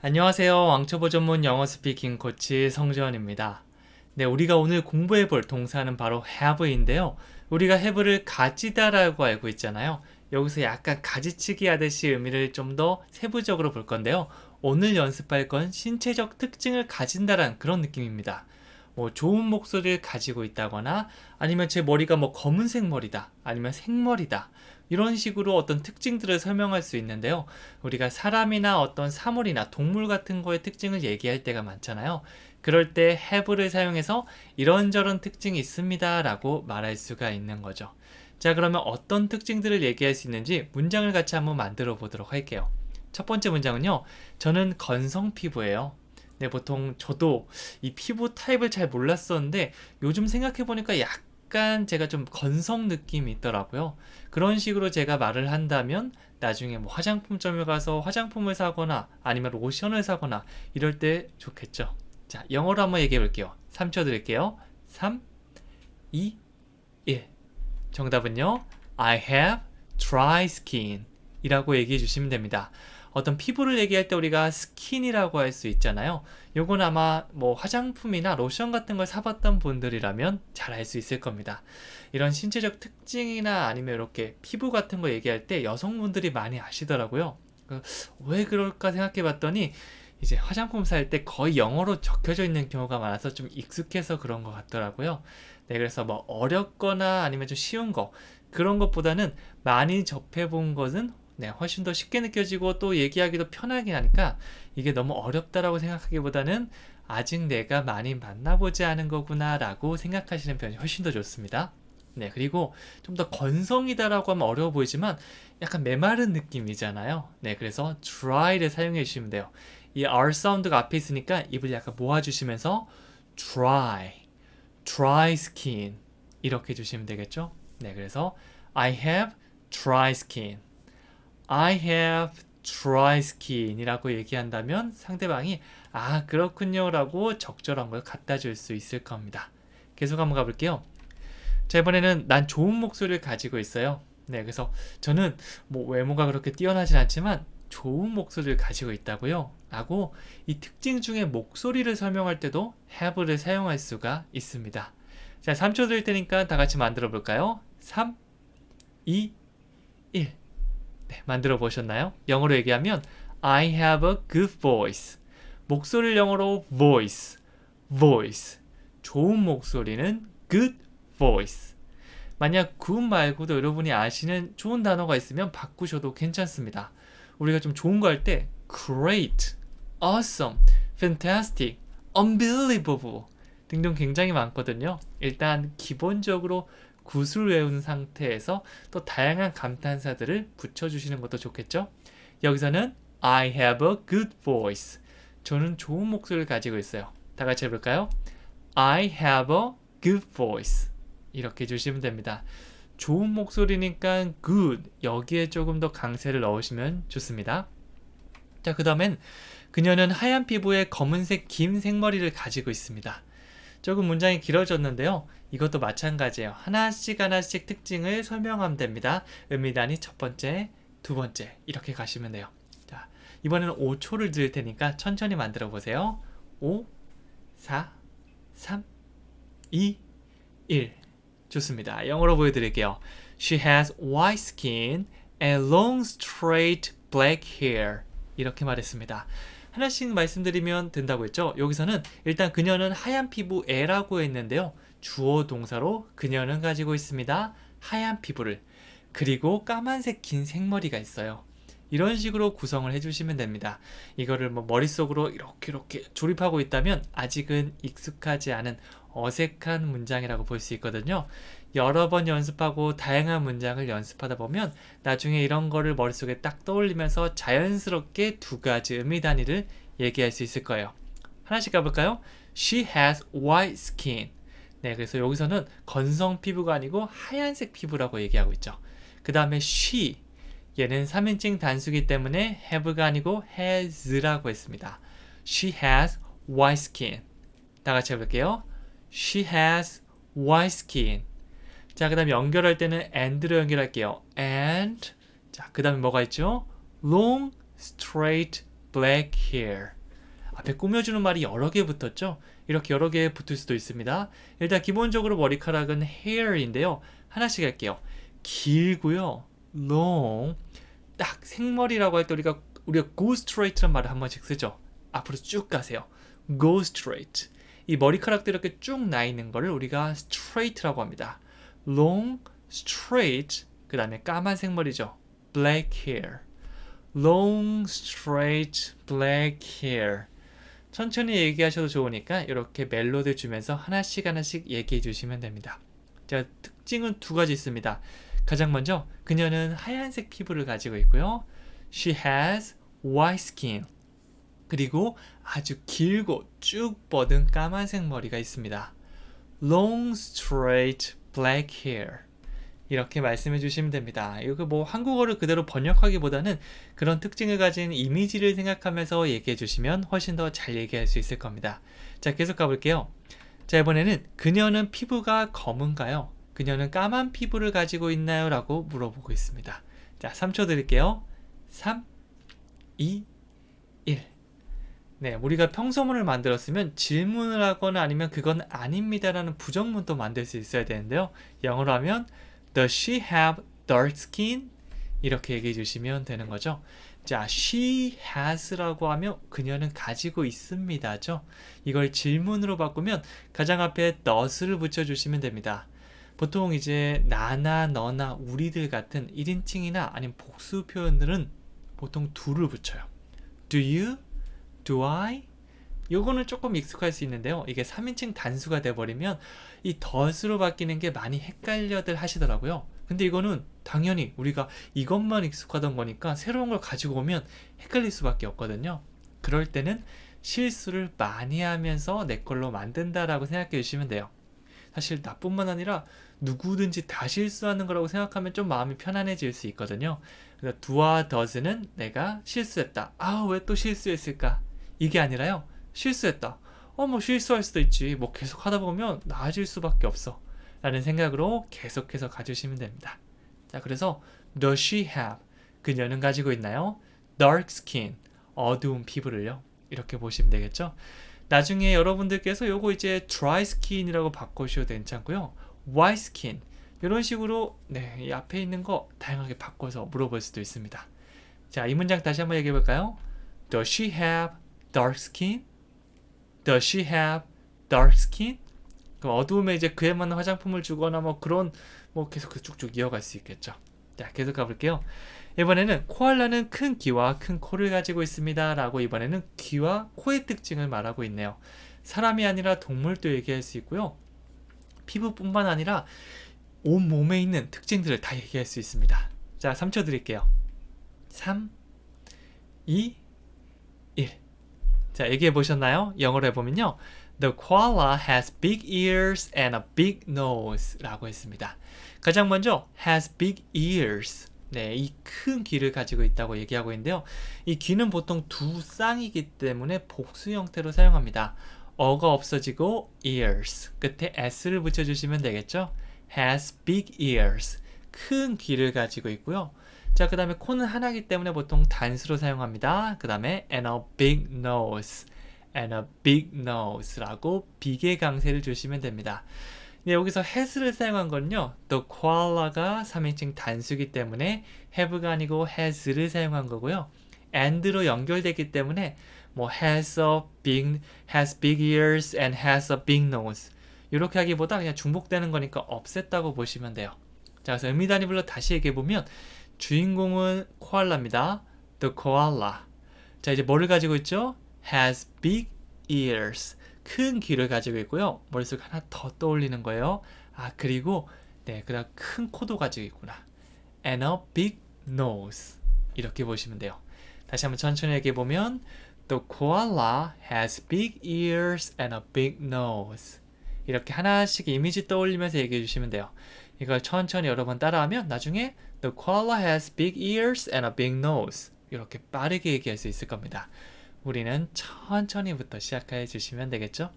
안녕하세요. 왕초보 전문 영어 스피킹 코치 성재원입니다. 네, 우리가 오늘 공부해 볼 동사는 바로 have인데요. 우리가 have를 가지다라고 알고 있잖아요. 여기서 약간 가지치기 하듯이 의미를 좀 더 세부적으로 볼 건데요. 오늘 연습할 건 신체적 특징을 가진다란 그런 느낌입니다. 뭐 좋은 목소리를 가지고 있다거나 아니면 제 머리가 뭐 검은색 머리다 아니면 생머리다 이런 식으로 어떤 특징들을 설명할 수 있는데요. 우리가 사람이나 어떤 사물이나 동물 같은 거의 특징을 얘기할 때가 많잖아요. 그럴 때 have를 사용해서 이런저런 특징이 있습니다 라고 말할 수가 있는 거죠. 자 그러면 어떤 특징들을 얘기할 수 있는지 문장을 같이 한번 만들어 보도록 할게요. 첫 번째 문장은요. 저는 건성 피부예요. 네, 보통 저도 이 피부 타입을 잘 몰랐었는데 요즘 생각해보니까 약간 약간 제가 좀 건성 느낌이 있더라고요. 그런 식으로 제가 말을 한다면 나중에 뭐 화장품점에 가서 화장품을 사거나 아니면 로션을 사거나 이럴 때 좋겠죠. 자, 영어로 한번 얘기해 볼게요. 3초 드릴게요. 3, 2, 1. 예. 정답은요. I have dry skin 이라고 얘기해 주시면 됩니다. 어떤 피부를 얘기할 때 우리가 스킨이라고 할 수 있잖아요. 요건 아마 뭐 화장품이나 로션 같은 걸 사봤던 분들이라면 잘 알 수 있을 겁니다. 이런 신체적 특징이나 아니면 이렇게 피부 같은 거 얘기할 때 여성분들이 많이 아시더라고요. 그 왜 그럴까 생각해 봤더니 이제 화장품 살 때 거의 영어로 적혀져 있는 경우가 많아서 좀 익숙해서 그런 것 같더라고요. 네, 그래서 뭐 어렵거나 아니면 좀 쉬운 거 그런 것보다는 많이 접해본 것은 네, 훨씬 더 쉽게 느껴지고 또 얘기하기도 편하게 하니까 이게 너무 어렵다라고 생각하기보다는 아직 내가 많이 만나보지 않은 거구나라고 생각하시는 편이 훨씬 더 좋습니다. 네, 그리고 좀 더 건성이다라고 하면 어려워 보이지만 약간 메마른 느낌이잖아요. 네, 그래서 dry를 사용해 주시면 돼요. 이 R 사운드가 앞에 있으니까 입을 약간 모아주시면서 dry, dry skin 이렇게 주시면 되겠죠? 네, 그래서 I have dry skin. I have dry skin이라고 얘기한다면 상대방이 아 그렇군요 라고 적절한 걸 갖다 줄 수 있을 겁니다. 계속 한번 가볼게요. 자 이번에는 난 좋은 목소리를 가지고 있어요. 네 그래서 저는 뭐 외모가 그렇게 뛰어나진 않지만 좋은 목소리를 가지고 있다고요? 라고 이 특징 중에 목소리를 설명할 때도 have를 사용할 수가 있습니다. 자 3초 드릴 테니까 다 같이 만들어 볼까요? 3, 2, 1 네, 만들어 보셨나요? 영어로 얘기하면 I have a good voice. 목소리를 영어로 voice, voice. 좋은 목소리는 good voice. 만약 good 말고도 여러분이 아시는 좋은 단어가 있으면 바꾸셔도 괜찮습니다. 우리가 좀 좋은 거 할 때 great, awesome, fantastic, unbelievable 등등 굉장히 많거든요. 일단 기본적으로 구슬 외운 상태에서 또 다양한 감탄사들을 붙여주시는 것도 좋겠죠? 여기서는 I have a good voice. 저는 좋은 목소리를 가지고 있어요. 다 같이 해볼까요? I have a good voice. 이렇게 주시면 됩니다. 좋은 목소리니까 good 여기에 조금 더 강세를 넣으시면 좋습니다. 자, 그 다음엔 그녀는 하얀 피부에 검은색 긴 생머리를 가지고 있습니다. 조금 문장이 길어졌는데요. 이것도 마찬가지예요. 하나씩 하나씩 특징을 설명하면 됩니다. 음미단이 첫 번째, 두 번째 이렇게 가시면 돼요. 자, 이번에는 5초를 드릴 테니까 천천히 만들어 보세요. 5, 4, 3, 2, 1 좋습니다. 영어로 보여드릴게요. She has white skin and long straight black hair 이렇게 말했습니다. 하나씩 말씀드리면 된다고 했죠. 여기서는 일단 그녀는 하얀 피부애라고 했는데요. 주어 동사로 그녀는 가지고 있습니다. 하얀 피부를 그리고 까만색 긴 생머리가 있어요. 이런 식으로 구성을 해주시면 됩니다. 이거를 뭐 머릿속으로 이렇게 이렇게 조립하고 있다면 아직은 익숙하지 않은 어색한 문장이라고 볼 수 있거든요. 여러 번 연습하고 다양한 문장을 연습하다 보면 나중에 이런 거를 머릿속에 딱 떠올리면서 자연스럽게 두 가지 의미 단위를 얘기할 수 있을 거예요. 하나씩 가볼까요? She has white skin. 네, 그래서 여기서는 건성 피부가 아니고 하얀색 피부라고 얘기하고 있죠. 그 다음에 she. 얘는 3인칭 단수기 때문에 have가 아니고 has라고 했습니다. She has white skin. 다 같이 해볼게요. She has white skin. 자, 그 다음에 연결할 때는 and로 연결할게요. and 자, 그 다음에 뭐가 있죠? long, straight, black hair 앞에 꾸며주는 말이 여러 개 붙었죠? 이렇게 여러 개 붙을 수도 있습니다. 일단 기본적으로 머리카락은 hair인데요. 하나씩 할게요. 길고요. long 딱 생머리라고 할 때 우리가 우리가 go straight란 말을 한 번씩 쓰죠. 앞으로 쭉 가세요. go straight. 이 머리카락들이 이렇게 쭉 나 있는 거를 우리가 straight라고 합니다. long, straight, 그 다음에 까만색 머리죠. black hair. long, straight, black hair. 천천히 얘기하셔도 좋으니까 이렇게 멜로디 주면서 하나씩 하나씩 얘기해 주시면 됩니다. 자, 특징은 두 가지 있습니다. 가장 먼저 그녀는 하얀색 피부를 가지고 있고요. She has white skin. 그리고 아주 길고 쭉 뻗은 까만색 머리가 있습니다. Long straight black hair 이렇게 말씀해 주시면 됩니다. 이거 뭐 한국어를 그대로 번역하기보다는 그런 특징을 가진 이미지를 생각하면서 얘기해 주시면 훨씬 더 잘 얘기할 수 있을 겁니다. 자 계속 가볼게요. 자 이번에는 그녀는 피부가 검은가요? 그녀는 까만 피부를 가지고 있나요? 라고 물어보고 있습니다. 자 3초 드릴게요. 3, 2, 네, 우리가 평소문을 만들었으면 질문을 하거나 아니면 그건 아닙니다라는 부정문도 만들 수 있어야 되는데요. 영어로 하면 Does she have dark skin? 이렇게 얘기해 주시면 되는 거죠. 자, she has라고 하면 그녀는 가지고 있습니다죠. 이걸 질문으로 바꾸면 가장 앞에 does를 붙여주시면 됩니다. 보통 이제 나나 너나 우리들 같은 1인칭이나 아니면 복수 표현들은 보통 do를 붙여요. Do you? do I? 요거는 조금 익숙할 수 있는데요. 이게 3인칭 단수가 돼버리면 이 does로 바뀌는 게 많이 헷갈려들 하시더라고요. 근데 이거는 당연히 우리가 이것만 익숙하던 거니까 새로운 걸 가지고 오면 헷갈릴 수밖에 없거든요. 그럴 때는 실수를 많이 하면서 내 걸로 만든다라고 생각해 주시면 돼요. 사실 나뿐만 아니라 누구든지 다 실수하는 거라고 생각하면 좀 마음이 편안해질 수 있거든요. 그래서 do와 does는 내가 실수했다. 아, 왜 또 실수했을까? 이게 아니라요. 실수했다. 어, 뭐 실수할 수도 있지. 뭐 계속 하다 보면 나아질 수밖에 없어. 라는 생각으로 계속해서 가주시면 됩니다. 자, 그래서 does she have? 그녀는 가지고 있나요? dark skin. 어두운 피부를요. 이렇게 보시면 되겠죠. 나중에 여러분들께서 요거 이제 dry skin이라고 바꿔주셔도 괜찮고요. white skin. 이런 식으로 네, 이 앞에 있는 거 다양하게 바꿔서 물어볼 수도 있습니다. 자, 이 문장 다시 한번 얘기해 볼까요? Does she have dark skin? Does she have dark skin? 그럼 어두움에 이제 그에 맞는 화장품을 주거나 뭐 그런 뭐 계속 그 쭉쭉 이어갈 수 있겠죠. 자, 계속 가볼게요. 이번에는 코알라는 큰 귀와 큰 코를 가지고 있습니다. 라고 이번에는 귀와 코의 특징을 말하고 있네요. 사람이 아니라 동물도 얘기할 수 있고요. 피부뿐만 아니라 온몸에 있는 특징들을 다 얘기할 수 있습니다. 자, 3초 드릴게요. 3, 2, 자, 얘기해 보셨나요? 영어로 해보면요. The koala has big ears and a big nose 라고 했습니다. 가장 먼저 has big ears 네, 이 큰 귀를 가지고 있다고 얘기하고 있는데요. 이 귀는 보통 두 쌍이기 때문에 복수 형태로 사용합니다. 어가 없어지고 ears 끝에 s를 붙여주시면 되겠죠. has big ears 큰 귀를 가지고 있고요. 자, 그 다음에 코는 하나이기 때문에 보통 단수로 사용합니다. 그 다음에 and a big nose, and a big nose라고 비계 강세를 주시면 됩니다. 네, 여기서 has를 사용한 건요. The koala가 3인칭 단수기 때문에 have가 아니고 has를 사용한 거고요. and로 연결되기 때문에 뭐 has a big has big ears and has a big nose 이렇게 하기보다 그냥 중복되는 거니까 없앴다고 보시면 돼요. 자, 그래서 의미단위별로 다시 얘기해 보면 주인공은 코알라입니다. The koala. 자, 이제 뭐를 가지고 있죠? has big ears. 큰 귀를 가지고 있고요. 머릿속 에 하나 더 떠올리는 거예요. 아, 그리고 네, 그다음 큰 코도 가지고 있구나. and a big nose. 이렇게 보시면 돼요. 다시 한번 천천히 얘기해 보면 The koala has big ears and a big nose. 이렇게 하나씩 이미지 떠올리면서 얘기해 주시면 돼요. 이걸 천천히 여러 번 따라하면 나중에 The koala has big ears and a big nose. 이렇게 빠르게 얘기할 수 있을 겁니다. 우리는 천천히부터 시작해 주시면 되겠죠?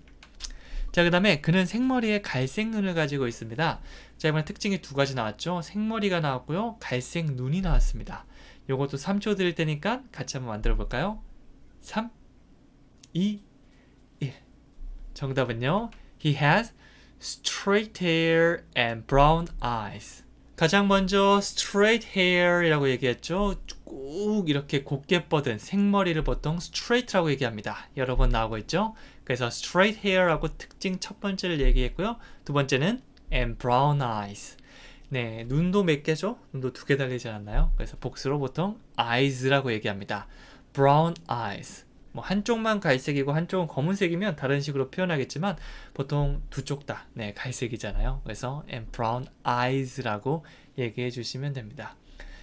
자, 그 다음에 그는 생머리에 갈색 눈을 가지고 있습니다. 자, 이번에 특징이 두 가지 나왔죠? 생머리가 나왔고요. 갈색 눈이 나왔습니다. 요것도 3초 드릴 테니까 같이 한번 만들어 볼까요? 3, 2, 1. 정답은요. He has straight hair and brown eyes. 가장 먼저 straight hair이라고 얘기했죠. 꾹 이렇게 곱게 뻗은 생머리를 보통 straight라고 얘기합니다. 여러 번 나오고 있죠. 그래서 straight hair라고 특징 첫 번째를 얘기했고요. 두 번째는 and brown eyes. 네, 눈도 몇 개죠? 눈도 두 개 달리지 않았나요? 그래서 복수로 보통 eyes라고 얘기합니다. brown eyes. 뭐 한쪽만 갈색이고 한쪽은 검은색이면 다른 식으로 표현하겠지만 보통 두 쪽다 네, 갈색이잖아요. 그래서 and brown eyes라고 얘기해 주시면 됩니다.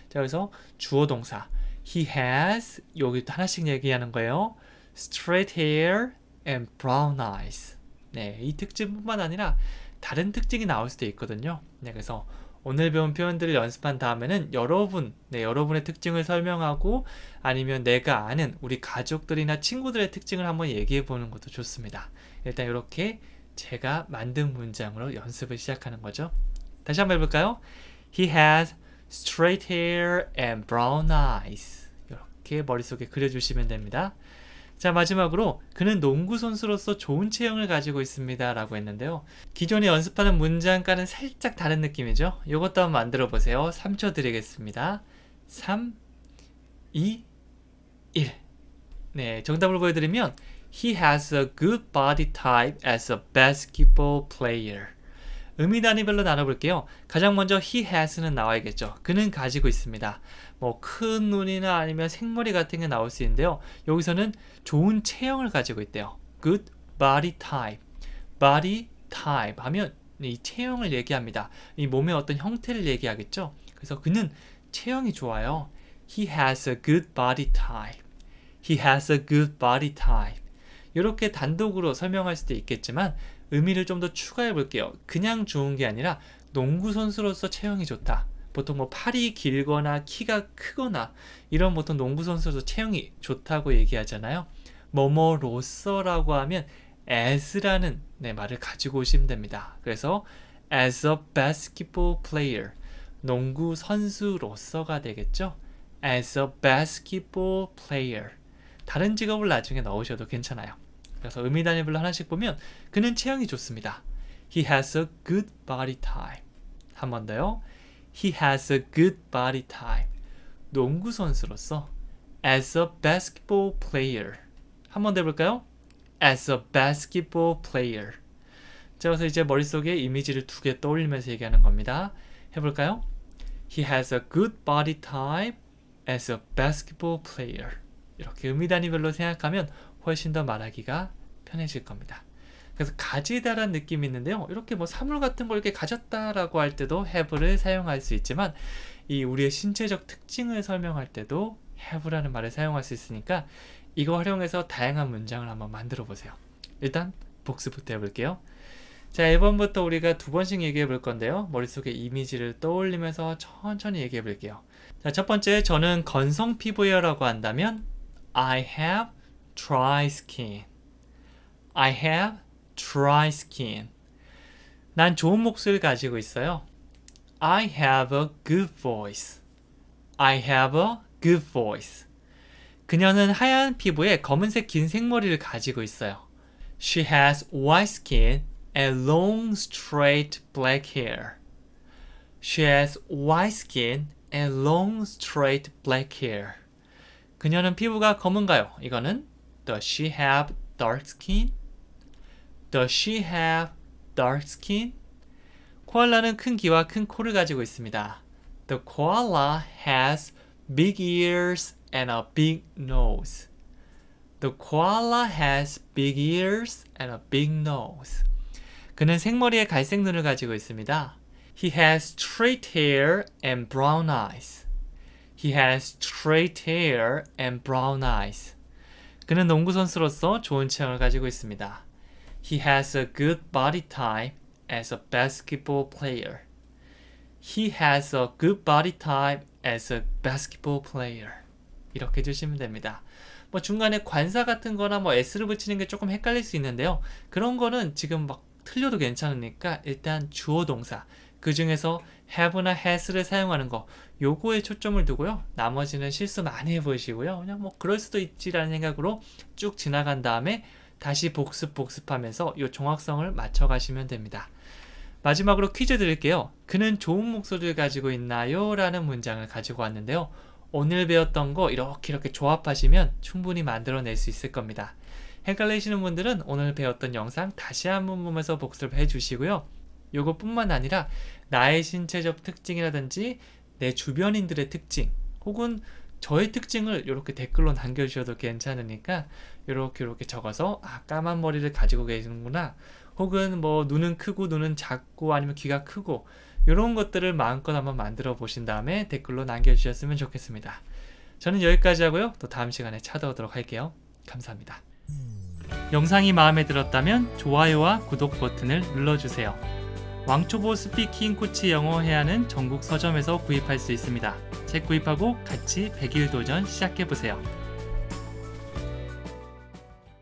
자, 그래서 주어 동사 he has 여기 또 하나씩 얘기하는 거예요. straight hair and brown eyes. 네, 이 특징뿐만 아니라 다른 특징이 나올 수도 있거든요. 네, 그래서 오늘 배운 표현들을 연습한 다음에는 여러분, 네, 여러분의 특징을 설명하고 아니면 내가 아는 우리 가족들이나 친구들의 특징을 한번 얘기해 보는 것도 좋습니다. 일단 이렇게 제가 만든 문장으로 연습을 시작하는 거죠. 다시 한번 해볼까요? He has straight hair and brown eyes. 이렇게 머릿속에 그려주시면 됩니다. 자 마지막으로 그는 농구 선수로서 좋은 체형을 가지고 있습니다 라고 했는데요 기존에 연습하는 문장과는 살짝 다른 느낌이죠 이것도 한번 만들어 보세요 3초 드리겠습니다 3 2 1 네, 정답을 보여드리면 He has a good body type as a basketball player 의미 단위별로 나눠볼게요. 가장 먼저 he has는 나와야겠죠. 그는 가지고 있습니다. 뭐 큰 눈이나 아니면 생머리 같은 게 나올 수 있는데요. 여기서는 좋은 체형을 가지고 있대요. good body type, body type 하면 이 체형을 얘기합니다. 이 몸의 어떤 형태를 얘기하겠죠. 그래서 그는 체형이 좋아요. He has a good body type. He has a good body type. 이렇게 단독으로 설명할 수도 있겠지만 의미를 좀 더 추가해 볼게요. 그냥 좋은 게 아니라 농구 선수로서 체형이 좋다. 보통 뭐 팔이 길거나 키가 크거나 이런 보통 농구 선수로서 체형이 좋다고 얘기하잖아요. 뭐뭐로서라고 하면 as라는 네, 말을 가지고 오시면 됩니다. 그래서 as a basketball player 농구 선수로서가 되겠죠. as a basketball player 다른 직업을 나중에 넣으셔도 괜찮아요. 그래서 의미 단위별로 하나씩 보면 그는 체형이 좋습니다. He has a good body type. 한 번 더요. He has a good body type. 농구 선수로서 as a basketball player. 한 번더 해볼까요? as a basketball player. 자, 그래서 이제 머릿속에 이미지를 두 개 떠올리면서 얘기하는 겁니다. 해볼까요? He has a good body type as a basketball player. 이렇게 의미 단위별로 생각하면 훨씬 더 말하기가 편해질 겁니다. 그래서 가지다란 느낌이 있는데요. 이렇게 뭐 사물 같은 걸 이렇게 가졌다라고 할 때도 have를 사용할 수 있지만 이 우리의 신체적 특징을 설명할 때도 have라는 말을 사용할 수 있으니까 이거 활용해서 다양한 문장을 한번 만들어 보세요. 일단 복습부터 해볼게요. 자, 1번부터 우리가 두 번씩 얘기해 볼 건데요. 머릿속에 이미지를 떠올리면서 천천히 얘기해 볼게요. 자, 첫 번째, 저는 건성 피부예요라고 한다면 I have dry skin. I have dry skin. 난 좋은 목소리를 가지고 있어요. I have a good voice. I have a good voice. 그녀는 하얀 피부에 검은색 긴 생머리를 가지고 있어요. She has white skin and long straight black hair. She has white skin and long straight black hair. 그녀는 피부가 검은가요? 이거는 Does she have dark skin? Does she have dark skin? 코알라는 큰 귀와 큰 코를 가지고 있습니다. The koala has big ears and a big nose. The koala has big ears and a big nose. 그는 생머리에 갈색 눈을 가지고 있습니다. He has straight hair and brown eyes. He has straight hair and brown eyes. 그는 농구 선수로서 좋은 체형을 가지고 있습니다. He has a good body type as a basketball player. He has a good body type as a basketball player. 이렇게 주시면 됩니다. 뭐 중간에 관사 같은 거나 뭐 s를 붙이는 게 조금 헷갈릴 수 있는데요. 그런 거는 지금 막 틀려도 괜찮으니까 일단 주어 동사 그 중에서 have나 has를 사용하는 거 요거에 초점을 두고요. 나머지는 실수 많이 해보시고요. 그냥 뭐 그럴 수도 있지라는 생각으로 쭉 지나간 다음에 다시 복습 복습하면서 요 정확성을 맞춰가시면 됩니다. 마지막으로 퀴즈 드릴게요. 그는 좋은 목소리를 가지고 있나요? 라는 문장을 가지고 왔는데요. 오늘 배웠던 거 이렇게 이렇게 조합하시면 충분히 만들어낼 수 있을 겁니다. 헷갈리시는 분들은 오늘 배웠던 영상 다시 한 번 보면서 복습해 주시고요. 요것뿐만 아니라 나의 신체적 특징이라든지 내 주변인들의 특징 혹은 저의 특징을 이렇게 댓글로 남겨주셔도 괜찮으니까 이렇게 이렇게 적어서 아 까만 머리를 가지고 계시는구나 혹은 뭐 눈은 크고 눈은 작고 아니면 귀가 크고 이런 것들을 마음껏 한번 만들어 보신 다음에 댓글로 남겨주셨으면 좋겠습니다. 저는 여기까지 하고요. 또 다음 시간에 찾아오도록 할게요. 감사합니다. 음. 영상이 마음에 들었다면 좋아요와 구독 버튼을 눌러주세요. 왕초보 스피킹 코치 영어 해안은 전국 서점에서 구입할 수 있습니다. 책 구입하고 같이 100일 도전 시작해보세요.